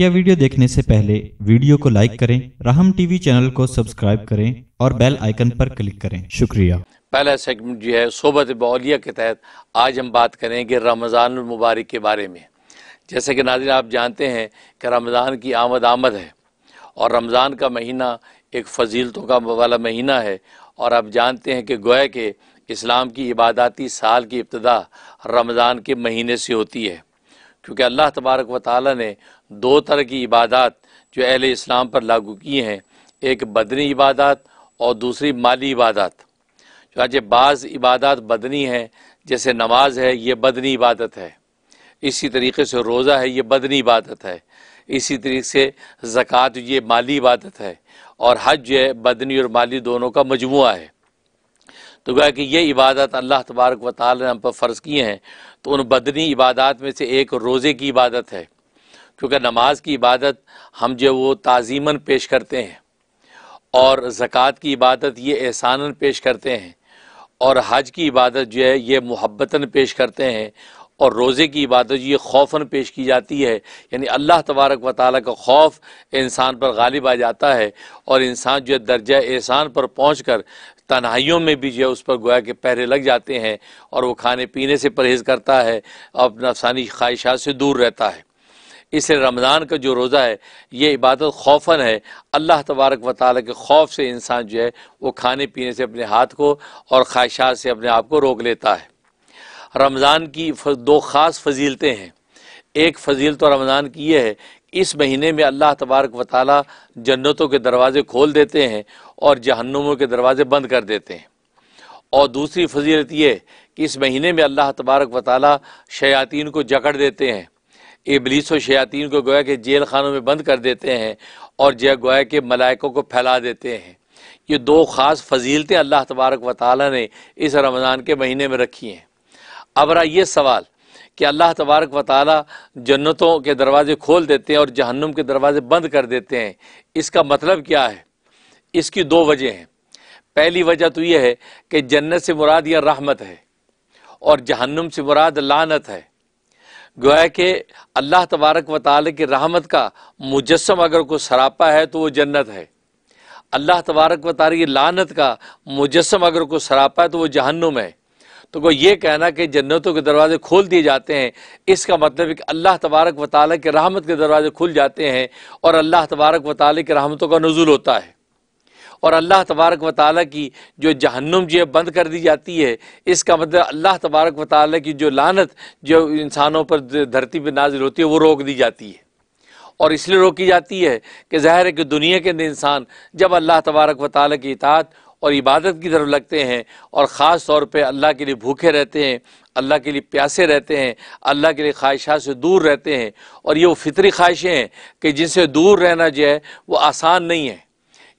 मुख्य वीडियो देखने से पहले वीडियो को लाइक करें राहम टीवी चैनल को सब्सक्राइब करें और बेल आइकन पर क्लिक करें शुक्रिया पहला सेगमेंट जो है सोबत बौलिया के तहत आज हम बात करेंगे रमज़ान मुबारक के बारे में जैसे कि नाजिन आप जानते हैं कि रमज़ान की आमद आमद है और रमज़ान का महीना एक फजीलतों का वाला महीना है और आप जानते हैं कि गोया के इस्लाम की इबादती साल की इब्तदा रमज़ान के महीने से होती है क्योंकि अल्लाह तबारक व ताली ने दो तरह की इबादत जो अहल इस्लाम पर लागू की हैं एक बदनी इबादत और दूसरी माली इबादत चाहे बाज़ इबादत बदनी है जैसे नमाज है ये बदनी इबादत है इसी तरीके से रोज़ा है ये बदनी इबादत है इसी तरीके से ज़क़़त ये माली इबादत है और हज जो है बदनी और माली दोनों का मजमु है तो गोया कि ये इबादत अल्लाह तबारक व ताल ने हम पर फ़र्ज़ किए हैं तो उन बदनी इबादत में से एक रोज़े की इबादत है क्योंकि नमाज की इबादत हम जो वो ताज़ीमन पेश करते हैं और ज़क़़त की इबादत ये एहसानन पेश करते हैं और हज की इबादत जो है ये मुहब्बता पेश करते हैं और रोज़े की इबादत ये खौफन पेश की जाती है यानी अल्लाह तबारक व ताली का खौफ इंसान पर गालिब आ जाता है और इंसान जो है दर्जा एहसान पर पहुँच कर तन्हाइयों में भी जो है उस पर गोया के पहरे लग जाते हैं और वो खाने पीने से परहेज़ करता है और नफसानी ख्वाहिशात से दूर रहता है इसलिए रमज़ान का जो रोज़ा है ये इबादत खौफन है अल्लाह तबारक व ताली के खौफ से इंसान जो है वो खाने पीने से अपने हाथ को और ख्वाहिशात से अपने आप को रोक लेता है रमज़ान की दो ख़ास फजीलतें हैं एक फजीलत तो रमज़ान की यह है इस महीने में अल्लाह तबारक व जन्नतों के दरवाज़े खोल देते हैं और जहन्नुमों के दरवाज़े बंद कर देते हैं और दूसरी फजीलत ये कि इस महीने में अल्लाह तबारक व ताली शयातीन को जकड़ देते हैं इबलीस व शयातीन को गोया के जेल खानों में बंद कर देते हैं और जय गोया के मलाइकों को फैला देते हैं ये दो ख़ास फजीलतें अल्लाह तबारक व ताली ने इस रमज़ान के महीने में रखी हैं अब रहा ये सवाल कि अल्लाह तबारक व ताली जन्नतों के दरवाज़े खोल देते हैं और जहन्नुम के दरवाज़े बंद कर देते हैं इसका मतलब क्या है इसकी दो वजह हैं पहली वजह तो यह है कि जन्नत से मुराद यह रहमत है और जहन्नुम से मुराद लानत है गोया कि अल्लाह तबारक व ताल की रहमत का मुजस्म अगर कोई सरापा है तो वह जन्नत है अल्लाह तबारक व ताली लानत का मुजस्म अगर कोई सरापा है तो वह जहन्नुम है तो वो ये कहना कि जन्नतों के दरवाजे खोल दिए जाते हैं इसका मतलब है कि अल्लाह तबारक व ताल के रहमत के दरवाजे खुल जाते हैं और अल्लाह तबारक व ताल के रहमतों का नजूल होता है और अल्लाह तबारक व ताल की जो जहन्नुम जो है बंद कर दी जाती है इसका मतलब अल्लाह तबारक व ताल की जो लानत जो इंसानों पर धरती पर नाजिल होती है वो रोक दी जाती है और इसलिए रोकी जाती है कि ज़ाहिर है कि दुनिया के अंदर इंसान जब अल्लाह तबारक व ताल की इतात और इबादत की तरफ लगते हैं और ख़ास तौर पे अल्लाह के लिए भूखे रहते हैं अल्लाह के लिए प्यासे रहते हैं अल्लाह के लिए ख्वाहिशा से दूर रहते हैं और ये वो फितरी ख्वाहिशें हैं कि जिनसे दूर रहना जो है वो आसान नहीं है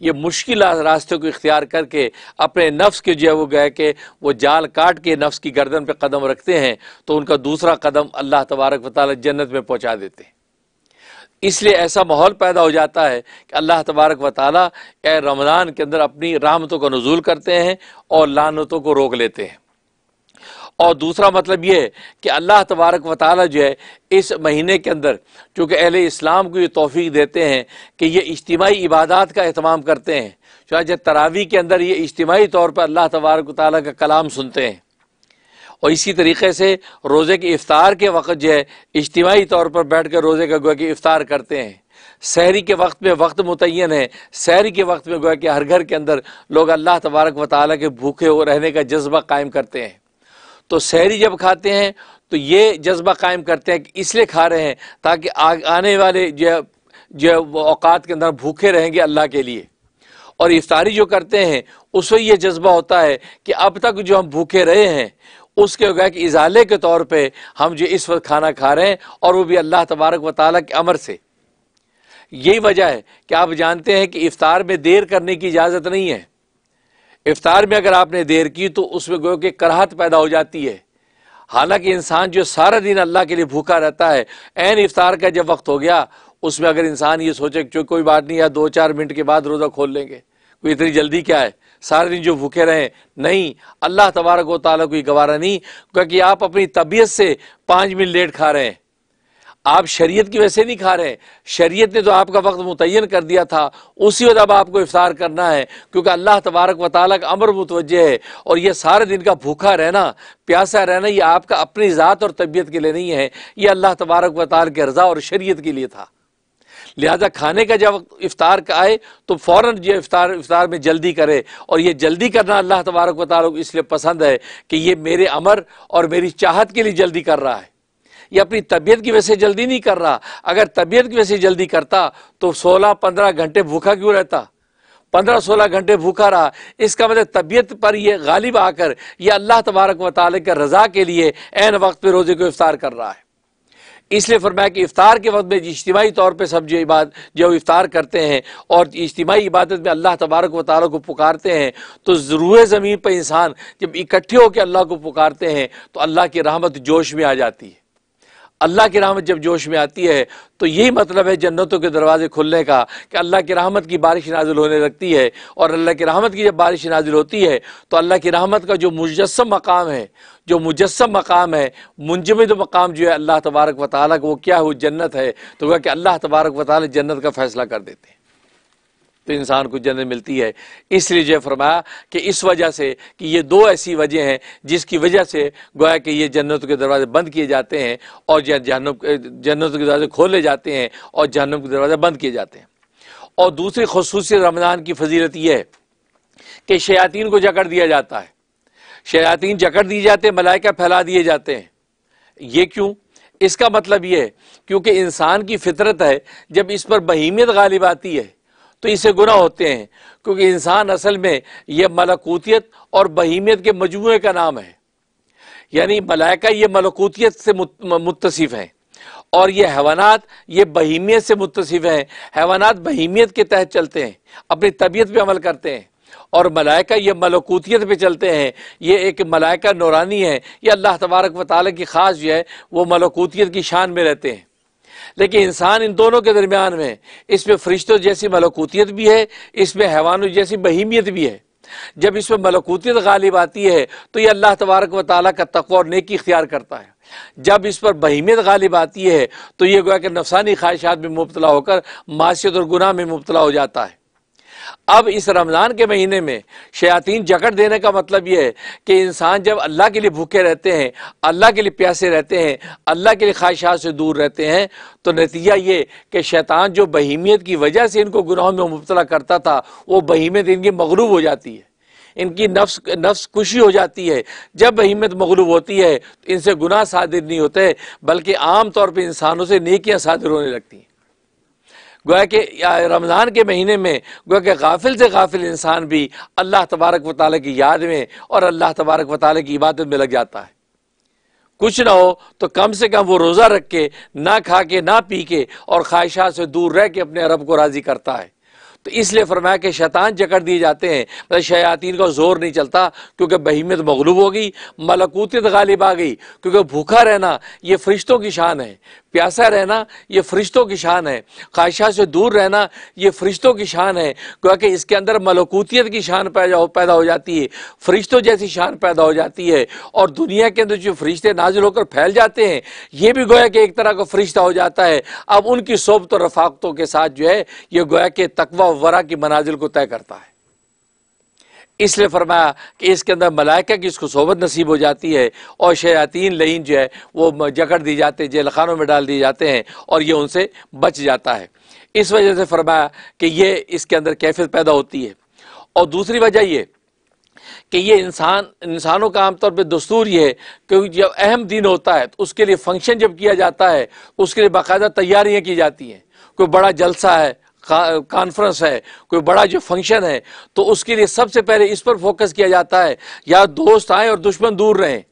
ये मुश्किल रास्ते को इख्तियार करके अपने नफ्स के जो है वो गए कि वो जाल काट के नफ्स की गर्दन पर कदम रखते हैं तो उनका दूसरा कदम अल्लाह तबारक वाली जन्नत में पहुँचा देते हैं इसलिए ऐसा माहौल पैदा हो जाता है कि अल्लाह तबारक व ताली रमज़ान के अंदर अपनी रामतों का नजूल करते हैं और लानतों को रोक लेते हैं और दूसरा मतलब ये है कि अल्लाह तबारक व ताली जो है इस महीने के अंदर चूँकि अहल इस्लाम को ये तोफ़ी देते हैं कि ये इज्तमाही इबादत का अहतमाम करते हैं चाहे तरावी के अंदर ये इज्तमाही तौर पर अल्लाह तबारक ताली का कलाम सुनते हैं और इसी तरीके से रोज़े के इफ़ार के वक्त जो है इज्तमाही तौर पर बैठ कर रोज़े का गोया कि इफ़ार करते हैं शहरी के वक्त में वक्त मुतन है शहरी के वक्त में गोया कि हर घर के अंदर लोग अल्लाह तबारक व ताली के भूखे हो रहने का जज्बा कायम करते हैं तो शहरी जब खाते हैं तो ये जज्बा कायम करते हैं कि इसलिए खा रहे हैं ताकि आने वाले जो जो अवकात के अंदर भूखे रहेंगे अल्लाह के लिए और इफ्तारी जो करते हैं उसमें यह जज्बा होता है कि अब तक जो हम भूखे रहे हैं उसके गया कि इजाले के तौर पर हम जो इस वक्त खाना खा रहे हैं और वो भी अल्लाह तबारक व ताली के अमर से यही वजह है कि आप जानते हैं कि इफ्तार में देर करने की इजाज़त नहीं है इफ्तार में अगर आपने देर की तो उसमें गो कि कराहत पैदा हो जाती है हालांकि इंसान जो सारा दिन अल्लाह के लिए भूखा रहता है एन इफ्तार का जब वक्त हो गया उसमें अगर इंसान ये सोचे कि कोई बात नहीं यार दो चार मिनट के बाद रोज़ा खोल लेंगे इतनी जल्दी क्या है सारे दिन जो भूखे रहें नहीं अल्लाह तबारक व ताली कोई गवारा नहीं क्योंकि आप अपनी तबीयत से पाँच मिनट लेट खा रहे हैं आप शरीयत की वजह से नहीं खा रहे हैं शरीयत ने तो आपका वक्त मुतन कर दिया था उसी वजह अब आपको इफ्तार करना है क्योंकि अल्लाह तबारक व ताली का अमर मुतवजह है और यह सारे दिन का भूखा रहना प्यासा रहना ये आपका अपनी ज़ात और तबीयत के लिए नहीं है ये अल्लाह तबारक व ताल के रजा और शरीयत के लिए था लिहाजा खाने का जब इफ्तार का आए तो फ़ौर ये इफ्तार इफ्तार में जल्दी करे और ये जल्दी करना अल्लाह तबारक वाली इसलिए पसंद है कि ये मेरे अमर और मेरी चाहत के लिए जल्दी कर रहा है ये अपनी तबीयत की वजह से जल्दी नहीं कर रहा अगर तबीयत की वजह से जल्दी करता तो सोलह पंद्रह घंटे भूखा क्यों रहता पंद्रह सोलह घंटे भूखा रहा इसका मतलब तबीयत पर यह गालिब आकर यह अल्लाह तबारक वाली के रज़ा के लिए एन वक्त पर रोज़े को इफ्तार कर रहा है इसलिए फरमाया कि इफ़ार के वक्त में इज्तमाही तौर पर सब जो इबाद जो इफ्तार करते हैं और इज्तमाही इबादत में अल्लाह तबारक व ताली को पुकारते हैं तो ज़रूर ज़मीन पर इंसान जब इकट्ठे होकर अल्लाह को पुकारते हैं तो अल्लाह की रहमत जोश में आ जाती है अल्लाह की रहमत जब जोश में आती है तो यही मतलब है जन्नतों के दरवाजे खुलने का कि अल्लाह की रहमत की बारिश नाजिल होने लगती है और अल्लाह की रहमत की जब बारिश नाजिल होती है तो अल्लाह की रहमत का जो मुजस्म मकाम है जो मुजस्म मकाम है मुंजमद मकाम जो है अल्लाह तबारक वाली का वो क्या हो जन्नत है तो वह कि अल्लाह तबारक वाली जन्नत का फ़ैसला कर देते हैं तो इंसान को जन्नत मिलती है इसलिए जो फरमाया कि इस वजह से कि ये दो ऐसी वजह हैं जिसकी वजह से गोया कि ये जन्नत के दरवाजे बंद किए जाते हैं और जहनम जन्नत के दरवाजे खोले जाते हैं और जहनम के दरवाजे बंद किए जाते हैं और दूसरी खसूसियत रमज़ान की फजीलत यह है कि शयातीन को जकड़ दिया जाता है शयातीन जकड़ दिए जाते हैं मलाइका फैला दिए जाते हैं ये क्यों इसका मतलब यह है क्योंकि इंसान की फितरत है जब इस पर बहिमियत गालिब आती है तो इसे गुना होते हैं क्योंकि इंसान असल में यह मलकूतियत और बहीमियत के मजमू का नाम है यानी मलाइका ये मलकूतियत से मुतसिफ़ हैं और ये हैवानात ये बहीमियत से मुतसिफ़ हैं हैवानात बहीमियत के तहत चलते हैं अपनी तबीयत पर अमल करते हैं और मलाइका ये मलकूतियत पे चलते हैं ये एक मलाइका नौरानी है ये अल्लाह तबारक व ताली की ख़ास जो है वो मलकूतियत की शान में रहते हैं लेकिन इंसान इन दोनों के दरमियान में इसमें फरिश्तों जैसी मलकूतियत भी है इसमें हैवानों जैसी बहीमियत भी है जब इसमें मलकूतियत गालिब आती है तो ये अल्लाह तबारक व ताली का तकवा और नेकी इख्तियार करता है जब इस पर बहीमियत गालिब आती है तो यह गोया कि नफसानी ख्वाहिशात में मुबतला होकर माशियत और गुनाह में मुबतला हो जाता है अब इस रमज़ान के महीने में शयातीन जकड़ देने का मतलब यह है कि इंसान जब अल्लाह के लिए भूखे रहते हैं अल्लाह के लिए प्यासे रहते हैं अल्लाह के लिए ख्वाहिशात से दूर रहते हैं तो नतीजा ये कि शैतान जो बहीमियत की वजह से इनको गुनाहों में मुबतला करता था वो बहीमियत इनकी मगरूब हो जाती है इनकी नफ्स नफ्स खुशी हो जाती है जब बहिमियत मगलूब होती है तो इनसे गुनाह सादिर नहीं होते बल्कि आम तौर पर इंसानों से नेकियाँ सादिर होने लगती हैं गोया कि रमज़ान के महीने में गोया कि गाफिल से गाफिल इंसान भी अल्लाह तबारक व ताली की याद में और अल्लाह तबारक व ताली की इबादत में लग जाता है कुछ ना हो तो कम से कम वो रोज़ा रख के ना खा के ना पी के और ख्वाहिशा से दूर रह के अपने अरब को राज़ी करता है तो इसलिए फरमाया कि शैतान जकड़ दिए जाते हैं मतलब शयातीन का जोर नहीं चलता क्योंकि बहीमियत मगलूब हो गई मलकूतियत गालिब आ गई क्योंकि भूखा रहना ये फरिश्तों की शान है प्यासा रहना ये फरिश्तों की शान है ख्वाहिशा से दूर रहना ये फरिश्तों की शान है क्योंकि इसके अंदर मलकूतियत की शान पैदा हो पैदा हो जाती है फरिश्तों जैसी शान पैदा हो जाती है और दुनिया के अंदर जो फरिश्ते नाजिल होकर फैल जाते हैं ये भी गोया के एक तरह का फरिश्ता हो जाता है अब उनकी सोबत और रफाकतों के साथ जो है ये गोया के तकवा और वरा की मनाजिल को तय करता है इसलिए फरमाया कि इसके अंदर मलाइका की इसको सोबत नसीब हो जाती है और शयातीन लहीन जो है वो जकड़ दी जाते हैं जेल खानों में डाल दिए जाते हैं और ये उनसे बच जाता है इस वजह से फरमाया कि ये इसके अंदर कैफियत पैदा होती है और दूसरी वजह ये कि ये इंसान इंसानों का आमतौर पर दस्तूर ये है क्योंकि जब अहम दिन होता है तो उसके लिए फंक्शन जब किया जाता है उसके लिए बाकायदा तैयारियाँ की जाती हैं कोई बड़ा जलसा है कॉन्फ्रेंस है कोई बड़ा जो फंक्शन है तो उसके लिए सबसे पहले इस पर फोकस किया जाता है या दोस्त आए और दुश्मन दूर रहें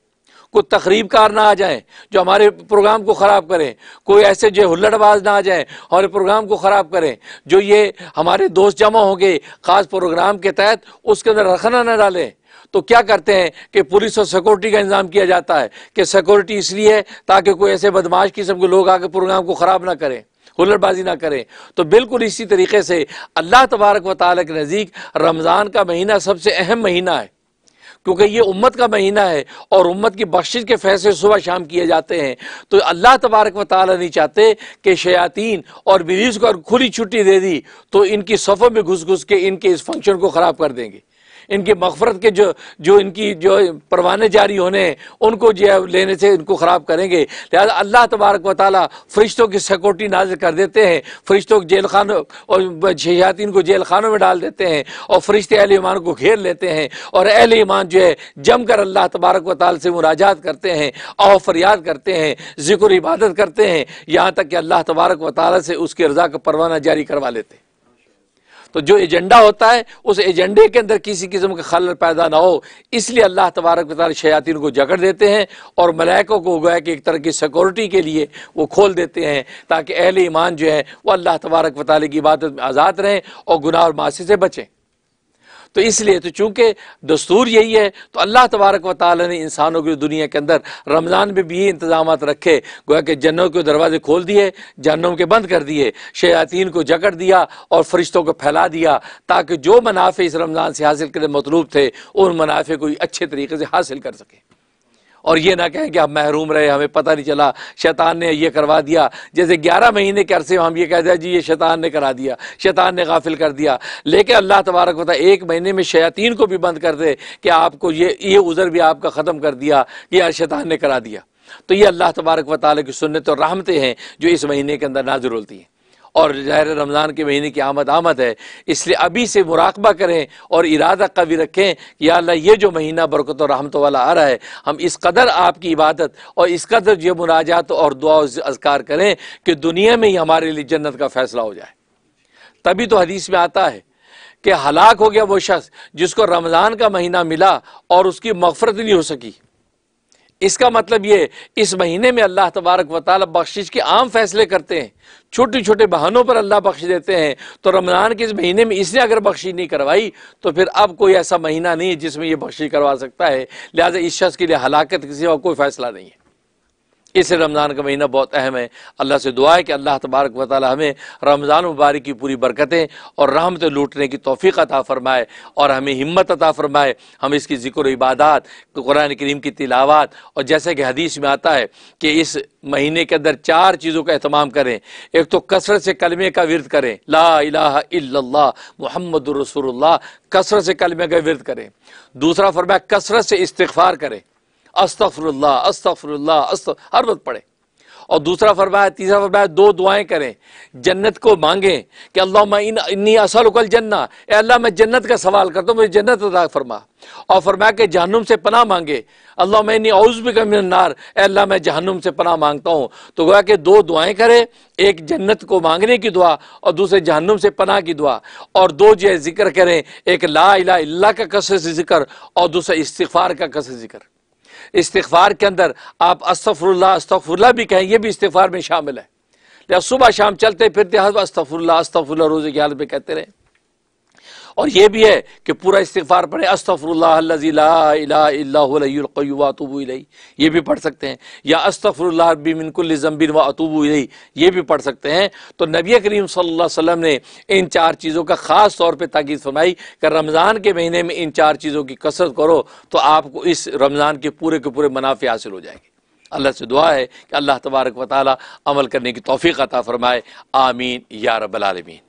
कोई कार ना आ जाए जो हमारे प्रोग्राम को ख़राब करें कोई ऐसे जो हुल्लड़बाज ना आ जाए हमारे प्रोग्राम को ख़राब करें जो ये हमारे दोस्त जमा होंगे ख़ास प्रोग्राम के तहत उसके अंदर रखना ना डालें तो क्या करते हैं कि पुलिस और सिक्योरिटी का इंतजाम किया जाता है कि सिक्योरिटी इसलिए है ताकि कोई ऐसे बदमाश किस्म के लोग आके प्रोग्राम को ख़राब ना करें हुलरबाजी ना करें तो बिल्कुल इसी तरीके से अल्लाह तबारक व ताल के नज़दीक रमज़ान का महीना सबसे अहम महीना है क्योंकि ये उम्मत का महीना है और उम्मत की बख्शिश के फैसले सुबह शाम किए जाते हैं तो अल्लाह तबारक व ताली नहीं चाहते कि शयातीन और बिलीस को अगर खुली छुट्टी दे दी तो इनकी सफ़ों में घुस घुस के इनके इस फंक्शन को ख़राब कर देंगे इनके मफफरत के जो जो इनकी जो परवाने जारी होने उनको जो है लेने से इनको ख़राब करेंगे लिहाजा अल्लाह तबारक व ताली फरिश्तों की सिक्योरिटी नाजिल कर देते हैं फरिश्तों जेल खानों और शयातीन को जेल खानों में डाल देते हैं और फरिश्ते अहल ईमान को घेर लेते हैं और अहल ईमान जो है जमकर अल्लाह तबारक व ताल से मुराजात करते हैं और फरियाद करते हैं जिक्र इबादत करते हैं यहाँ तक कि अल्लाह तबारक व ताल से उसकी रजा का परवाना जारी करवा लेते हैं तो जो एजेंडा होता है उस एजेंडे के अंदर किसी किस्म का खलल पैदा ना हो इसलिए अल्लाह तबारक तार शयातिन को जकड़ देते हैं और मलैकों को गोया कि एक तरह की सिक्योरिटी के लिए वो खोल देते हैं ताकि अहल ईमान जो है वह अल्लाह तबारक वाली की इबादत में आज़ाद रहें और गुनाह और मासी से बचें तो इसलिए तो चूँकि दस्तूर यही है तो अल्लाह तबारक व ताली ने इंसानों की दुनिया के अंदर रमज़ान में भी ये इंतजाम रखे गोया कि जन्नों के दरवाजे खोल दिए जन्नों के बंद कर दिए शयातीन को जकड़ दिया और फरिश्तों को फैला दिया ताकि जो मुनाफे इस रमज़ान से हासिल करने मतलूब थे उन मुनाफे को अच्छे तरीके से हासिल कर सकें और ये ना कहें कि हम महरूम रहे हमें पता नहीं चला शैतान ने ये करवा दिया जैसे ग्यारह महीने के अरसे हम ये कह दिया जी ये शैतान ने करा दिया शैतान ने गाफिल कर दिया लेकिन अल्लाह तबारक होता एक महीने में शयातीन को भी बंद कर दे कि आपको ये ये उज़र भी आपका ख़त्म कर दिया कि यार शैतान ने करा दिया तो ये अल्लाह तबारक वाली की सुन्नत और रहमतें हैं जो इस महीने के अंदर नाजुर होती हैं और ज़ाहिर रमज़ान के महीने की आमद आमद है इसलिए अभी से मुराकबा करें और इरादा कभी रखें कि अल्लाह ये जो महीना बरकत और रहमत वाला आ रहा है हम इस कदर आपकी इबादत और इस कदर जो मुनाजात और दुआ अजकार करें कि दुनिया में ही हमारे लिए जन्नत का फ़ैसला हो जाए तभी तो हदीस में आता है कि हलाक हो गया वो शख्स जिसको रमज़ान का महीना मिला और उसकी मफफरत नहीं हो सकी इसका मतलब ये इस महीने में अल्लाह तबारक वाल बख्शिश के आम फैसले करते हैं छोटे छोटे बहानों पर अल्लाह बख्श देते हैं तो रमज़ान के इस महीने में इसने अगर बख्शी नहीं करवाई तो फिर अब कोई ऐसा महीना नहीं है जिसमें यह बख्शी करवा सकता है लिहाजा इस शख्स के लिए हलाकत किसी और कोई फैसला नहीं है इस रमज़ान का महीना बहुत अहम है अल्लाह से दुआ है कि अल्लाह तबारक व ताली हमें रमज़ान मुबारक की पूरी बरकतें और रहमत लूटने की तोफ़ी अता फ़रमाए और हमें हिम्मत अता फ़रमाए हम इसकी ज़िक्र इबादत कुरान करीम की तिलावत और जैसे कि हदीस में आता है कि इस महीने के अंदर चार चीज़ों का अहतमाम करें एक तो कसरत से कलमे का विरद करें ला मोहम्मद रसोल्ला कसरत से कलमे का विरद करें दूसरा फरमाया कसरत से इस्तफ़ार करें अस्तफरल्ला अस्तफरल्ला अस्त हर वक्त पढ़े और दूसरा फरमाया तीसरा फरमाया दो दुआएं करें जन्नत को मांगें कि अल्लाह इन्नी उकल जन्ना अल्लाह मैं जन्नत का सवाल करता हूँ मुझे जन्नत अदा फरमा और फरमाया कि जहनुम से पना मांगे अल्लाह मैं इन्नी औज भी ए अल्लाह मैं जहनुम से पना मांगता हूँ तो गोया कि दो दुआएं करें एक जन्नत को मांगने की दुआ और दूसरे जहनुम से पना की दुआ और दो जो जिक्र करें एक ला अला का कस जिक्र और दूसरा इस्तफ़ार का कस जिक्र इस्तफार के अंदर आप अस्तफ़ुल्ला अस्तफरल्ला भी कहें यह भी इस्तफार में शामिल है लिहाजा सुबह शाम चलते फिरते हजब अस्तफरल्ला अस्तफरल्ला रोज़े की हालत में कहते रहें और ये भी है कि पूरा इस्तफार पढ़े अस्तफ़रल्लाजी ये भी पढ़ सकते हैं या अस्तफ़रबिनकुलबिन व अतूबू ये भी पढ़ सकते हैं तो नबी करीम सल्लम वसम ने इन चार चीज़ों का ख़ास तौर पर ताकीद फरमाई कि रमज़ान के महीने में इन चार चीज़ों की कसरत करो तो आपको इस रमज़ान के पूरे के पूरे मुनाफे हासिल हो जाएंगे अल्लाह से दुआ है कि अल्लाह तबारक वाली अमल करने की तोफ़ी अता फ़रमाए आमीन या रबालमीन